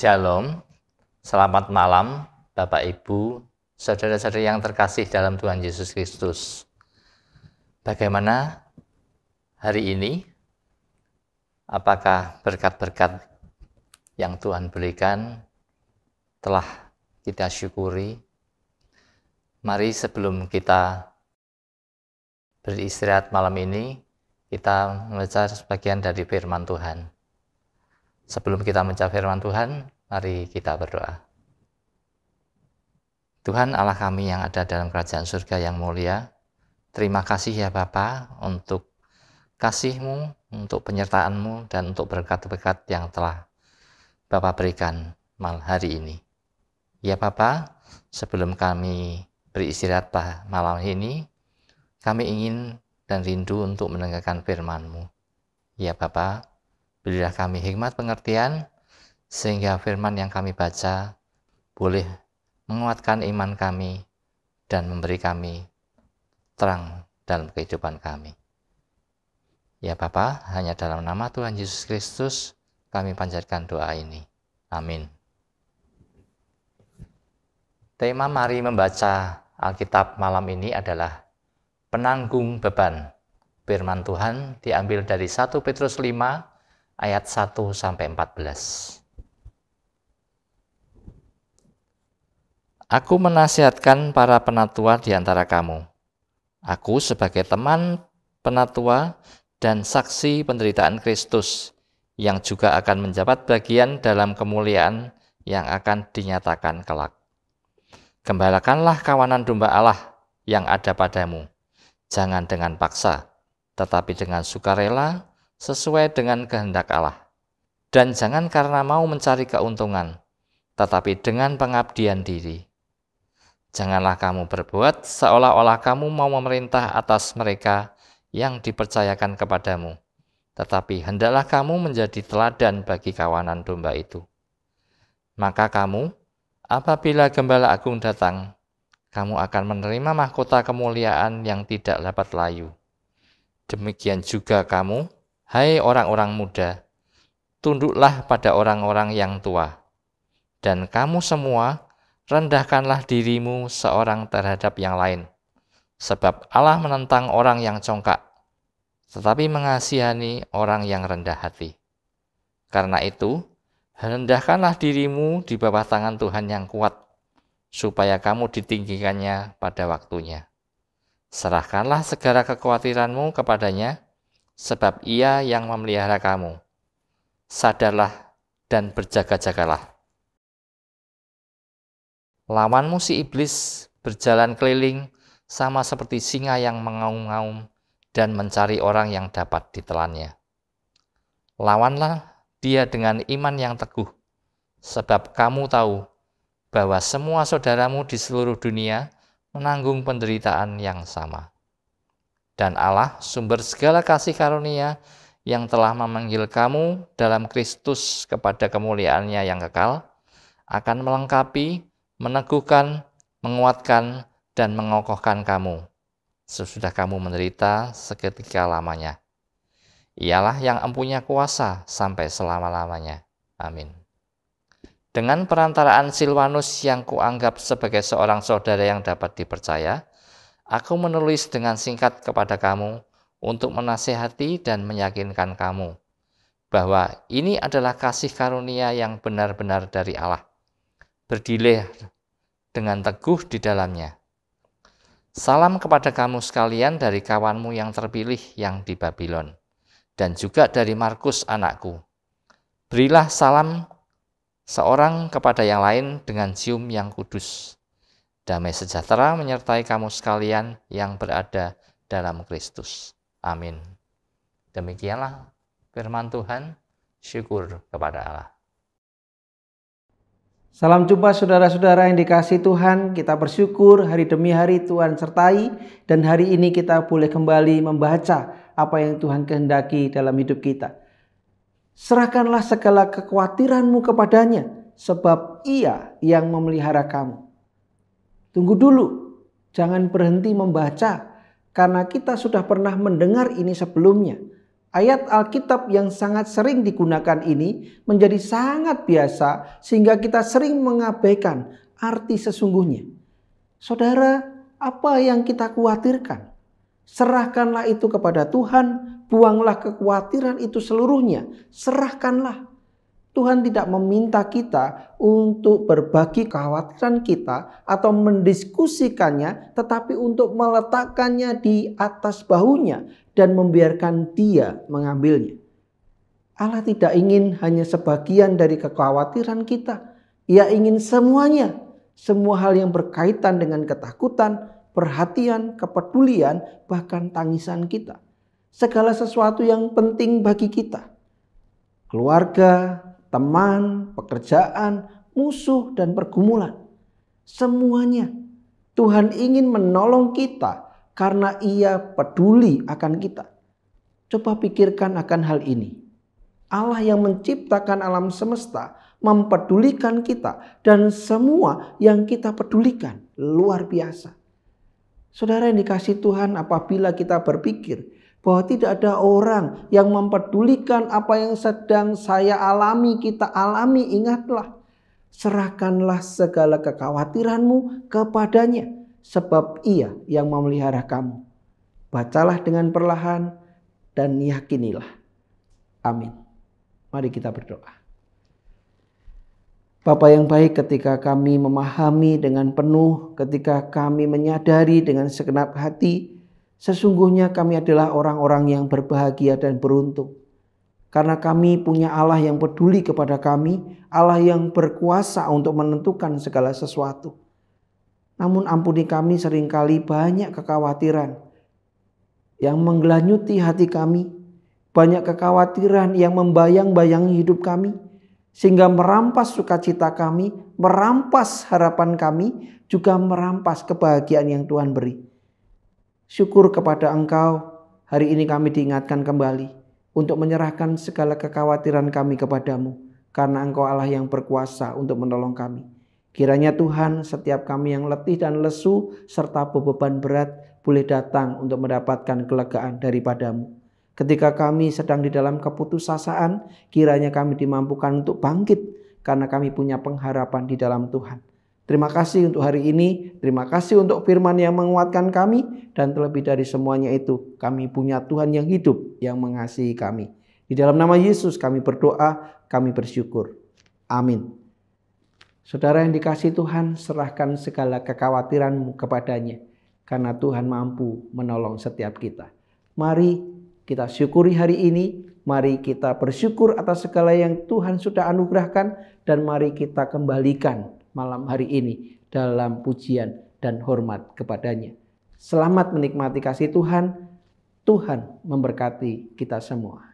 Shalom, selamat malam Bapak Ibu, saudara-saudari yang terkasih dalam Tuhan Yesus Kristus. Bagaimana hari ini? Apakah berkat-berkat yang Tuhan berikan telah kita syukuri? Mari sebelum kita beristirahat malam ini, kita membaca sebagian dari firman Tuhan. Sebelum kita mencapai firman Tuhan, mari kita berdoa. Tuhan Allah kami yang ada dalam kerajaan surga yang mulia, terima kasih ya Bapa untuk kasihmu, untuk penyertaanmu, dan untuk berkat-berkat yang telah Bapa berikan mal hari ini. Ya Bapa, sebelum kami beristirahat malam ini, kami ingin dan rindu untuk mendengarkan firman-Mu. Ya Bapak, Berilah kami hikmat pengertian, sehingga firman yang kami baca boleh menguatkan iman kami dan memberi kami terang dalam kehidupan kami. Ya Bapa, hanya dalam nama Tuhan Yesus Kristus kami panjatkan doa ini. Amin. Tema mari membaca Alkitab malam ini adalah penanggung beban. Firman Tuhan diambil dari 1 Petrus 5 ayat 1 sampai 14. Aku menasihatkan para penatua di antara kamu. Aku sebagai teman penatua dan saksi penderitaan Kristus yang juga akan menjabat bagian dalam kemuliaan yang akan dinyatakan kelak. Gembalakanlah kawanan domba Allah yang ada padamu. Jangan dengan paksa, tetapi dengan sukarela sesuai dengan kehendak Allah. Dan jangan karena mau mencari keuntungan, tetapi dengan pengabdian diri. Janganlah kamu berbuat seolah-olah kamu mau memerintah atas mereka yang dipercayakan kepadamu, tetapi hendaklah kamu menjadi teladan bagi kawanan domba itu. Maka kamu, apabila gembala agung datang, kamu akan menerima mahkota kemuliaan yang tidak dapat layu. Demikian juga kamu, Hai orang-orang muda, tunduklah pada orang-orang yang tua, dan kamu semua rendahkanlah dirimu seorang terhadap yang lain. Sebab Allah menentang orang yang congkak, tetapi mengasihani orang yang rendah hati. Karena itu, rendahkanlah dirimu di bawah tangan Tuhan yang kuat, supaya kamu ditinggikannya pada waktunya. Serahkanlah segala kekhawatiranmu kepadanya, sebab ia yang memelihara kamu. Sadarlah dan berjaga-jagalah. Lawanmu si iblis berjalan keliling sama seperti singa yang mengaum-ngaum dan mencari orang yang dapat ditelannya. Lawanlah dia dengan iman yang teguh, sebab kamu tahu bahwa semua saudaramu di seluruh dunia menanggung penderitaan yang sama dan Allah, sumber segala kasih karunia yang telah memanggil kamu dalam Kristus kepada kemuliaannya yang kekal, akan melengkapi, meneguhkan, menguatkan, dan mengokohkan kamu sesudah kamu menderita seketika lamanya. Ialah yang empunya kuasa sampai selama-lamanya. Amin. Dengan perantaraan Silvanus yang kuanggap sebagai seorang saudara yang dapat dipercaya, Aku menulis dengan singkat kepada kamu untuk menasehati dan meyakinkan kamu bahwa ini adalah kasih karunia yang benar-benar dari Allah. Berdilih dengan teguh di dalamnya. Salam kepada kamu sekalian dari kawanmu yang terpilih yang di Babylon, dan juga dari Markus anakku. Berilah salam seorang kepada yang lain dengan cium yang kudus. Damai sejahtera menyertai kamu sekalian yang berada dalam Kristus. Amin. Demikianlah firman Tuhan. Syukur kepada Allah. Salam jumpa saudara-saudara yang dikasih Tuhan. Kita bersyukur hari demi hari Tuhan sertai dan hari ini kita boleh kembali membaca apa yang Tuhan kehendaki dalam hidup kita. Serahkanlah segala kekhawatiranmu kepadanya sebab ia yang memelihara kamu. Tunggu dulu, jangan berhenti membaca karena kita sudah pernah mendengar ini sebelumnya. Ayat Alkitab yang sangat sering digunakan ini menjadi sangat biasa sehingga kita sering mengabaikan arti sesungguhnya. Saudara, apa yang kita khawatirkan? Serahkanlah itu kepada Tuhan, buanglah kekhawatiran itu seluruhnya, serahkanlah. Tuhan tidak meminta kita untuk berbagi kekhawatiran kita atau mendiskusikannya, tetapi untuk meletakkannya di atas bahunya dan membiarkan Dia mengambilnya. Allah tidak ingin hanya sebagian dari kekhawatiran kita, Ia ingin semuanya, semua hal yang berkaitan dengan ketakutan, perhatian, kepedulian, bahkan tangisan kita, segala sesuatu yang penting bagi kita. Keluarga, teman, pekerjaan, musuh, dan pergumulan. Semuanya Tuhan ingin menolong kita karena Ia peduli akan kita. Coba pikirkan akan hal ini. Allah yang menciptakan alam semesta mempedulikan kita dan semua yang kita pedulikan luar biasa. Saudara yang dikasih Tuhan apabila kita berpikir bahwa tidak ada orang yang mempedulikan apa yang sedang saya alami, kita alami, ingatlah. Serahkanlah segala kekhawatiranmu kepadanya, sebab ia yang memelihara kamu. Bacalah dengan perlahan dan yakinilah. Amin. Mari kita berdoa. Bapa yang baik ketika kami memahami dengan penuh, ketika kami menyadari dengan segenap hati, Sesungguhnya kami adalah orang-orang yang berbahagia dan beruntung. Karena kami punya Allah yang peduli kepada kami, Allah yang berkuasa untuk menentukan segala sesuatu. Namun ampuni kami seringkali banyak kekhawatiran yang menggelanyuti hati kami, banyak kekhawatiran yang membayang-bayangi hidup kami, sehingga merampas sukacita kami, merampas harapan kami, juga merampas kebahagiaan yang Tuhan beri. Syukur kepada Engkau, hari ini kami diingatkan kembali untuk menyerahkan segala kekhawatiran kami kepadamu, karena Engkau Allah yang berkuasa untuk menolong kami. Kiranya Tuhan, setiap kami yang letih dan lesu serta beban berat boleh datang untuk mendapatkan kelegaan daripadamu. Ketika kami sedang di dalam keputusasaan, kiranya kami dimampukan untuk bangkit karena kami punya pengharapan di dalam Tuhan. Terima kasih untuk hari ini, terima kasih untuk firman yang menguatkan kami, dan terlebih dari semuanya itu, kami punya Tuhan yang hidup, yang mengasihi kami. Di dalam nama Yesus kami berdoa, kami bersyukur. Amin. Saudara yang dikasih Tuhan, serahkan segala kekhawatiranmu kepadanya. Karena Tuhan mampu menolong setiap kita. Mari kita syukuri hari ini. Mari kita bersyukur atas segala yang Tuhan sudah anugerahkan. Dan mari kita kembalikan malam hari ini dalam pujian dan hormat kepadanya. Selamat menikmati kasih Tuhan. Tuhan memberkati kita semua.